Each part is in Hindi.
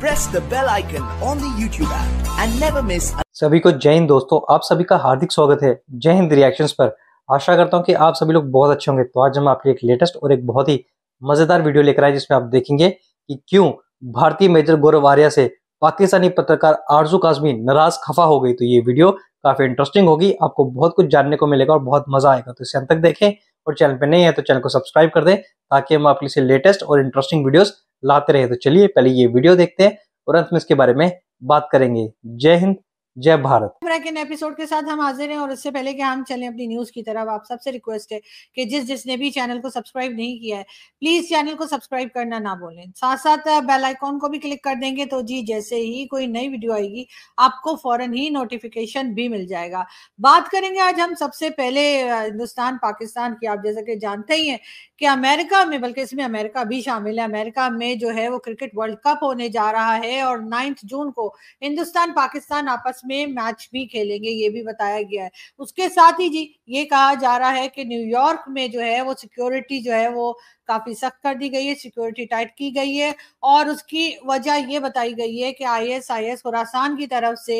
Press the bell icon on the YouTube app and never miss. सभी को जय हिंद दोस्तों आप सभी का हार्दिक स्वागत है जय हिंद रिएक्शंस पर आशा करता हूं कि आप सभी लोग बहुत अच्छे होंगे तो आज हम आपके लिए एक लेटेस्ट और एक बहुत ही मजेदार वीडियो लेकर आए जिसमें आप देखेंगे कि क्यों भारतीय मेजर गौरव आर्या से पाकिस्तानी पत्रकार आरजू काजमी नाराज खफा हो गई तो ये वीडियो काफी इंटरेस्टिंग होगी आपको बहुत कुछ जानने को मिलेगा और बहुत मजा आएगा तो इसे अंत तक देखें और चैनल पर नहीं है तो चैनल को सब्सक्राइब कर दें ताकि हम आपके लिए लेटेस्ट और इंटरेस्टिंग वीडियोस लाते रहे तो चलिए पहले ये वीडियो देखते हैं और अंत में इसके बारे में बात करेंगे जय हिंद जय भारत के एपिसोड के साथ हम हाजिर हैं और इससे पहले कि हम चलें अपनी न्यूज की तरफ आप सबसे रिक्वेस्ट है कि जिस जिसने भी चैनल को सब्सक्राइब नहीं किया है प्लीज चैनल को सब्सक्राइब करना ना भूलें साथ साथ बेल आइकॉन को भी क्लिक कर देंगे तो जी जैसे ही कोई नई वीडियो आएगी आपको फौरन ही नोटिफिकेशन भी मिल जाएगा बात करेंगे आज हम सबसे पहले हिंदुस्तान पाकिस्तान की आप जैसा कि जानते ही हैं कि अमेरिका में बल्कि इसमें अमेरिका भी शामिल है अमेरिका में जो है वो क्रिकेट वर्ल्ड कप होने जा रहा है और नाइन्थ जून को हिंदुस्तान पाकिस्तान आपस में मैच भी खेलेंगे ये भी बताया गया है उसके साथ ही जी ये कहा जा रहा है कि न्यूयॉर्क में जो है वो सिक्योरिटी जो है वो काफी सख्त कर दी गई है सिक्योरिटी टाइट की गई है और उसकी वजह ये बताई गई है कि I S I S Khorasan की तरफ से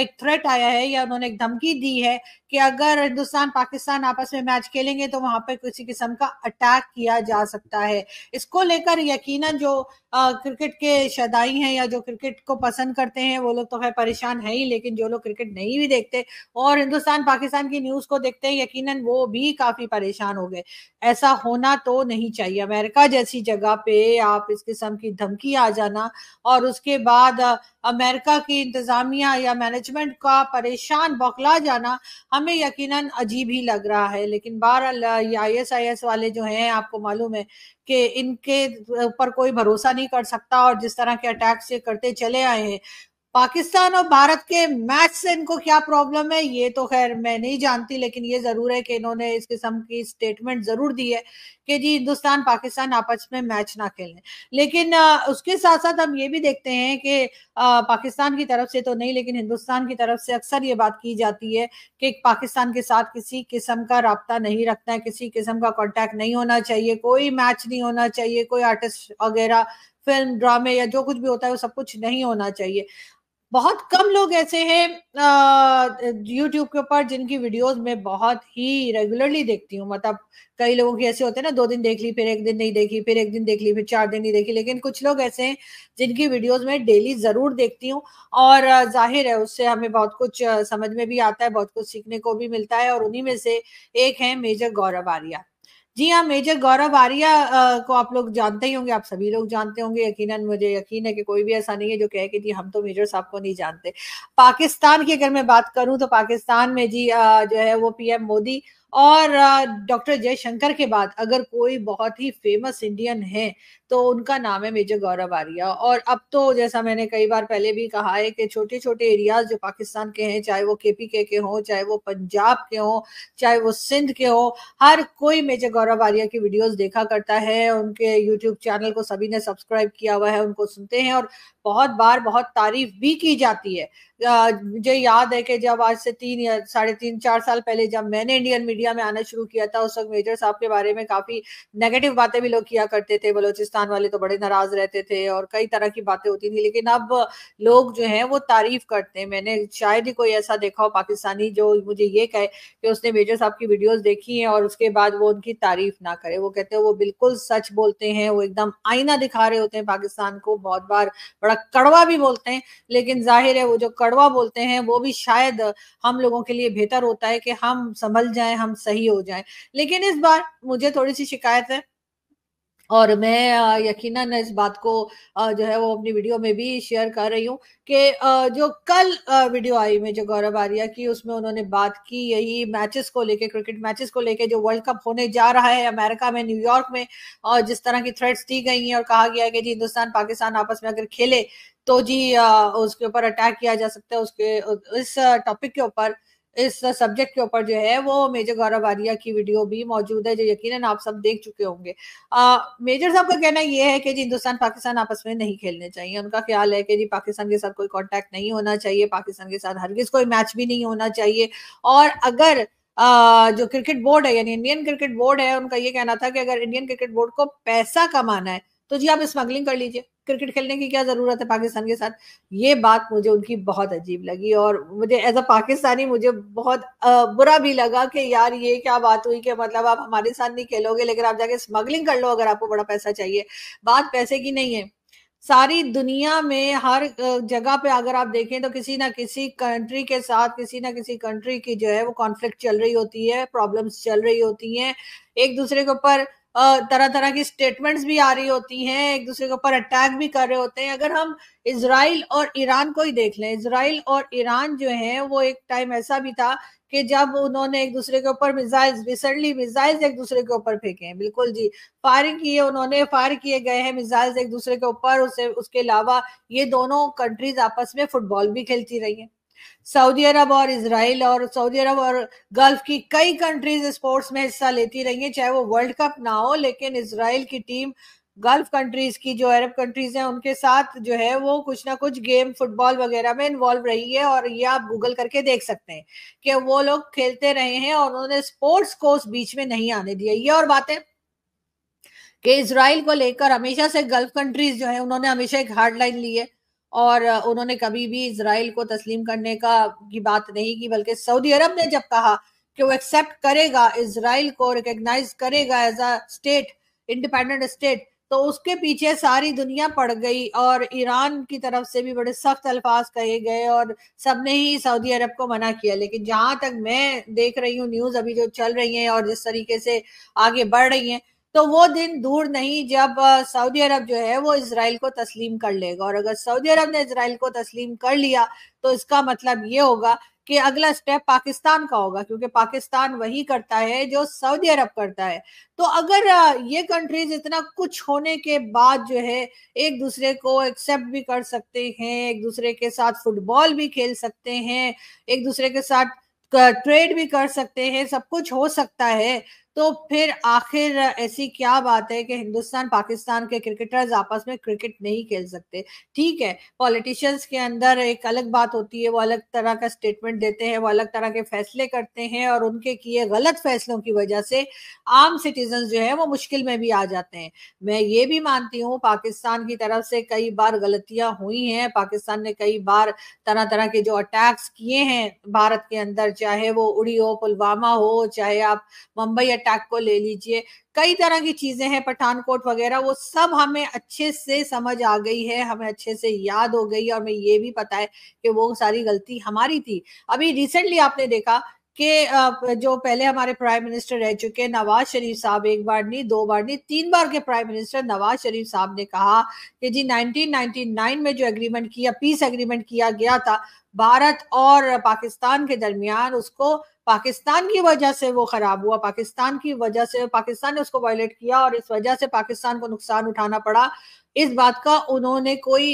एक थ्रेट आया है या उन्होंने एक धमकी दी है कि अगर हिंदुस्तान पाकिस्तान आपस में मैच खेलेंगे तो वहां पर किसी किस्म का अटैक किया जा सकता है इसको लेकर यकीन जो आ, क्रिकेट के शदाई हैं या जो क्रिकेट को पसंद करते हैं वो लोग तो खैर परेशान है ही लेकिन जो लोग क्रिकेट नहीं भी देखते और हिंदुस्तान पाकिस्तान की न्यूज को देखते हैं यकीनन वो भी काफी परेशान हो गए ऐसा होना तो नहीं चाहिए अमेरिका जैसी जगह पे आप इस किस्म की धमकी आ जाना और उसके बाद अमेरिका की इंतजामिया या मैनेजमेंट का परेशान बौखला जाना हमें यकीनन अजीब ही लग रहा है लेकिन बहरहाल ये आई वाले जो हैं आपको मालूम है कि इनके ऊपर कोई भरोसा नहीं कर सकता और जिस तरह के अटैक्स ये करते चले आए हैं पाकिस्तान और भारत के मैच से इनको क्या प्रॉब्लम है ये तो खैर मैं नहीं जानती लेकिन ये जरूर है कि इन्होंने इस किस्म की स्टेटमेंट जरूर दी है कि जी हिंदुस्तान पाकिस्तान आपस में मैच ना खेलें लेकिन उसके साथ साथ हम ये भी देखते हैं कि पाकिस्तान की तरफ से तो नहीं लेकिन हिंदुस्तान की तरफ से अक्सर ये बात की जाती है कि पाकिस्तान के साथ किसी किस्म का रबता नहीं रखना है किसी किस्म का कॉन्टैक्ट नहीं होना चाहिए कोई मैच नहीं होना चाहिए कोई आर्टिस्ट वगैरह फिल्म ड्रामे या जो कुछ भी होता है वो सब कुछ नहीं होना चाहिए बहुत कम लोग ऐसे हैं यूट्यूब के ऊपर जिनकी वीडियोस में बहुत ही रेगुलरली देखती हूँ मतलब कई लोगों की ऐसे होते हैं ना दो दिन देख ली फिर एक दिन नहीं देखी फिर एक दिन देख ली फिर चार दिन नहीं देखी लेकिन कुछ लोग ऐसे हैं जिनकी वीडियोस में डेली जरूर देखती हूँ और जाहिर है उससे हमें बहुत कुछ समझ में भी आता है बहुत कुछ सीखने को भी मिलता है और उन्हीं में से एक है मेजर गौरव आर्या जी हाँ मेजर गौरव आर्या को आप लोग जानते ही होंगे आप सभी लोग जानते होंगे यकीनन मुझे यकीन है कि कोई भी ऐसा नहीं है जो कहे कि जी हम तो मेजर साहब को नहीं जानते पाकिस्तान की अगर मैं बात करूं तो पाकिस्तान में जी जो है वो पीएम मोदी और डॉक्टर जयशंकर के बाद अगर कोई बहुत ही फेमस इंडियन है तो उनका नाम है मेजर गौरव आर्या और अब तो जैसा मैंने कई बार पहले भी कहा है कि छोटे छोटे एरियाज जो पाकिस्तान के हैं चाहे वो केपी के के हों चाहे वो पंजाब के हों चाहे वो सिंध के हों हर कोई मेजर गौरव आर्या की वीडियोस देखा करता है उनके यूट्यूब चैनल को सभी ने सब्सक्राइब किया हुआ है उनको सुनते हैं और बहुत बार बहुत तारीफ भी की जाती है मुझे याद है कि जब आज से तीन या साढ़े तीन चार साल पहले जब मैंने इंडियन मीडिया में आना शुरू किया था उस वक्त मेजर साहब के बारे में काफ़ी नेगेटिव बातें भी लोग किया करते थे बलोचिस्तान वाले तो बड़े नाराज रहते थे और कई तरह की बातें होती थी लेकिन अब लोग जो हैं वो तारीफ करते हैं मैंने शायद ही कोई ऐसा देखा हो पाकिस्तानी जो मुझे ये कहे कि उसने मेजर साहब की वीडियोज़ देखी है और उसके बाद वो उनकी तारीफ ना करे वो कहते हैं वो बिल्कुल सच बोलते हैं वो एकदम आईना दिखा रहे होते हैं पाकिस्तान को बहुत बार बड़ा कड़वा भी बोलते हैं लेकिन जाहिर है वो जो कड़वा बोलते हैं वो भी शायद हम लोगों के लिए बेहतर होता है कि हम संभल जाए हम सही हो जाए लेकिन इस बार मुझे थोड़ी सी शिकायत है और मैं यकीनन इस बात को जो है वो अपनी वीडियो में भी शेयर कर रही हूँ कि जो कल वीडियो आई जो गौरव आर्या की उसमें उन्होंने बात की यही मैचेस को लेके क्रिकेट मैचेस को लेके जो वर्ल्ड कप होने जा रहा है अमेरिका में न्यूयॉर्क में और जिस तरह की थ्रेट्स दी गई हैं और कहा गया है कि जी हिंदुस्तान पाकिस्तान आपस में अगर खेले तो जी उसके ऊपर अटैक किया जा सकता है उसके इस टॉपिक के ऊपर इस सब्जेक्ट के ऊपर जो है वो मेजर गौरव आर्या की वीडियो भी मौजूद है जो यकीनन आप सब देख चुके होंगे मेजर साहब का कहना यह है कि जी हिंदुस्तान पाकिस्तान आपस में नहीं खेलने चाहिए उनका ख्याल है कि जी पाकिस्तान के साथ कोई कॉन्टैक्ट नहीं होना चाहिए पाकिस्तान के साथ हरगिज कोई मैच भी नहीं होना चाहिए और अगर आ, जो क्रिकेट बोर्ड है यानी इंडियन क्रिकेट बोर्ड है उनका ये कहना था कि अगर इंडियन क्रिकेट बोर्ड को पैसा कमाना है तो जी आप स्मगलिंग कर लीजिए क्रिकेट खेलने की क्या जरूरत है पाकिस्तान के साथ ये बात मुझे उनकी बहुत अजीब लगी और मुझे एज अ पाकिस्तानी मुझे बहुत बुरा भी लगा कि यार ये क्या बात हुई कि मतलब आप हमारे साथ नहीं खेलोगे लेकिन आप जाके स्मगलिंग कर लो अगर आपको बड़ा पैसा चाहिए बात पैसे की नहीं है सारी दुनिया में हर जगह पे अगर आप देखें तो किसी ना किसी कंट्री के साथ किसी ना किसी कंट्री की जो है वो कॉन्फ्लिक्ट चल रही होती है प्रॉब्लम्स चल रही होती हैं एक दूसरे के ऊपर तरह तरह की स्टेटमेंट्स भी आ रही होती हैं एक दूसरे के ऊपर अटैक भी कर रहे होते हैं अगर हम इसराइल और ईरान को ही देख लें इसराइल और ईरान जो है वो एक टाइम ऐसा भी था कि जब उन्होंने एक दूसरे के ऊपर मिसाइल्स रिसेंटली मिसाइल्स एक दूसरे के ऊपर फेंके हैं बिल्कुल जी फायरिंग किए उन्होंने फायर किए गए हैं मिसाइल्स एक दूसरे के ऊपर उसे उसके अलावा ये दोनों कंट्रीज आपस में फुटबॉल भी खेलती रही हैं सऊदी अरब और इसराइल और सऊदी अरब और गल्फ की कई कंट्रीज स्पोर्ट्स में हिस्सा लेती रही हैं चाहे वो वर्ल्ड कप ना हो लेकिन इसराइल की टीम गल्फ कंट्रीज की जो अरब कंट्रीज हैं उनके साथ जो है वो कुछ ना कुछ गेम फुटबॉल वगैरह में इन्वॉल्व रही है और ये आप गूगल करके देख सकते हैं कि वो लोग खेलते रहे हैं और उन्होंने स्पोर्ट्स को उस बीच में नहीं आने दिया ये और बातें कि इसराइल को लेकर हमेशा से गल्फ कंट्रीज जो है उन्होंने हमेशा एक हार्ड लाइन ली है और उन्होंने कभी भी इसराइल को तस्लीम करने का की बात नहीं की बल्कि सऊदी अरब ने जब कहा कि वो एक्सेप्ट करेगा इसराइल को रिकग्नाइज करेगा as a state independent state तो उसके पीछे सारी दुनिया पड़ गई और ईरान की तरफ से भी बड़े सख्त अल्फाज कहे गए और सब ने ही सऊदी अरब को मना किया लेकिन जहां तक मैं देख रही हूँ न्यूज अभी जो चल रही है और जिस तरीके से आगे बढ़ रही है तो वो दिन दूर नहीं जब सऊदी अरब जो है वो इसराइल को तस्लीम कर लेगा और अगर सऊदी अरब ने इसराइल को तस्लीम कर लिया तो इसका मतलब ये होगा कि अगला स्टेप पाकिस्तान का होगा क्योंकि पाकिस्तान वही करता है जो सऊदी अरब करता है तो अगर ये कंट्रीज इतना कुछ होने के बाद जो है एक दूसरे को एक्सेप्ट भी कर सकते हैं एक दूसरे के साथ फुटबॉल भी खेल सकते हैं एक दूसरे के साथ ट्रेड भी कर सकते हैं सब कुछ हो सकता है तो फिर आखिर ऐसी क्या बात है कि हिंदुस्तान पाकिस्तान के क्रिकेटर्स आपस में क्रिकेट नहीं खेल सकते ठीक है पॉलिटिशियंस के अंदर एक अलग बात होती है वो अलग तरह का स्टेटमेंट देते हैं वो अलग तरह के फैसले करते हैं और उनके किए गलत फैसलों की वजह से आम सिटीजन जो है वो मुश्किल में भी आ जाते हैं मैं ये भी मानती हूँ पाकिस्तान की तरफ से कई बार गलतियां हुई हैं पाकिस्तान ने कई बार तरह तरह के जो अटैक्स किए हैं भारत के अंदर चाहे वो उड़ी हो पुलवामा हो चाहे आप मुंबई अटैक को ले लीजिए कई तरह की चीजें हैं पठानकोट वगैरह वो सब हमें अच्छे से समझ आ गई है हमें अच्छे से याद हो गई और हमें ये भी पता है कि वो सारी गलती हमारी थी अभी रिसेंटली आपने देखा कि जो पहले हमारे प्राइम मिनिस्टर रह चुके नवाज शरीफ साहब एक बार नहीं दो बार नहीं तीन बार के प्राइम मिनिस्टर नवाज शरीफ साहब ने कहा कि जी 1999 में जो एग्रीमेंट किया पीस एग्रीमेंट किया गया था भारत और पाकिस्तान के दरमियान उसको पाकिस्तान की वजह से वो खराब हुआ पाकिस्तान की वजह से पाकिस्तान ने उसको वायलेट किया और इस वजह से पाकिस्तान को नुकसान उठाना पड़ा इस बात का उन्होंने कोई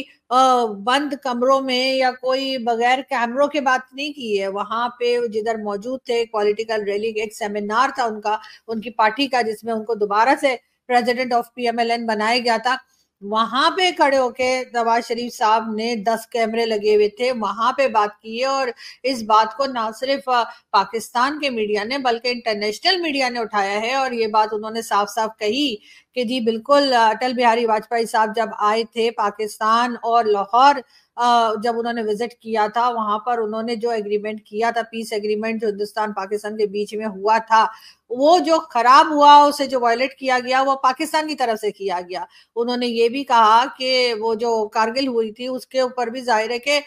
बंद कमरों में या कोई बगैर कैमरों के बात नहीं की है वहां पे जिधर मौजूद थे पॉलिटिकल रैली एक सेमिनार था उनका उनकी पार्टी का जिसमें उनको दोबारा से प्रेसिडेंट ऑफ पीएमएलएन बनाया गया था वहां पे खड़े होके नवाज शरीफ साहब ने दस कैमरे लगे हुए थे वहां पे बात की है और इस बात को ना सिर्फ पाकिस्तान के मीडिया ने बल्कि इंटरनेशनल मीडिया ने उठाया है और ये बात उन्होंने साफ साफ कही कि जी बिल्कुल अटल बिहारी वाजपेयी साहब जब आए थे पाकिस्तान और लाहौर जब उन्होंने विजिट किया था वहां पर उन्होंने जो एग्रीमेंट किया था पीस एग्रीमेंट जो हिंदुस्तान पाकिस्तान के बीच में हुआ था वो जो खराब हुआ उसे जो वायलेट किया गया वो पाकिस्तान की तरफ से किया गया उन्होंने ये भी कहा कि वो जो कारगिल हुई थी उसके ऊपर भी जाहिर है कि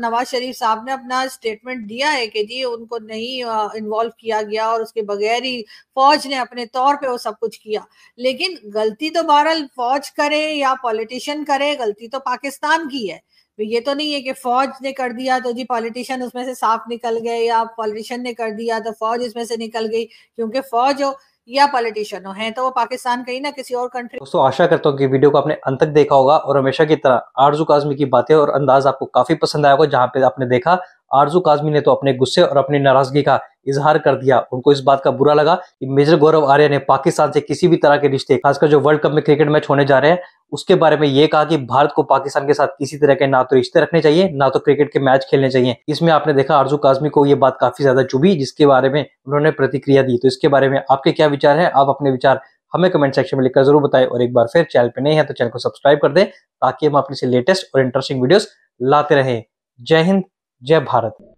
नवाज शरीफ साहब ने अपना स्टेटमेंट दिया है कि जी उनको नहीं इन्वॉल्व किया गया और उसके बगैर ही फौज ने अपने तौर पे वो सब कुछ किया लेकिन गलती तो बहरहाल फौज करे या पॉलिटिशियन करे गलती तो पाकिस्तान की है तो ये तो नहीं है कि फौज ने कर दिया तो जी पॉलिटिशियन उसमें से साफ निकल गए या पॉलिटिशियन ने कर दिया तो फौज इसमें से निकल गई क्योंकि फौज हो या पॉलिटिशियन हो हैं तो वो पाकिस्तान कहीं ना किसी और कंट्री दोस्तों आशा करता हूँ कि वीडियो को आपने अंत तक देखा होगा और हमेशा की तरह आरजू काजमी की बातें और अंदाज आपको काफी पसंद आया होगा जहाँ पे आपने देखा आरजू काजमी ने तो अपने गुस्से और अपनी नाराजगी का इजहार कर दिया उनको इस बात का बुरा लगा कि मेजर गौरव आर्य ने पाकिस्तान से किसी भी तरह के रिश्ते खासकर जो वर्ल्ड कप में क्रिकेट मैच होने जा रहे हैं उसके बारे में ये कहा कि भारत को पाकिस्तान के साथ किसी तरह के ना तो रिश्ते रखने चाहिए ना तो क्रिकेट के मैच खेलने चाहिए इसमें आपने देखा आरजू काजमी को ये बात काफी ज्यादा चुभी जिसके बारे में उन्होंने प्रतिक्रिया दी तो इसके बारे में आपके क्या विचार है आप अपने विचार हमें कमेंट सेक्शन में लिखकर जरूर बताएं और एक बार फिर चैनल पर नहीं है तो चैनल को सब्सक्राइब कर दें ताकि हम अपने से लेटेस्ट और इंटरेस्टिंग वीडियोस लाते रहें जय हिंद जय भारत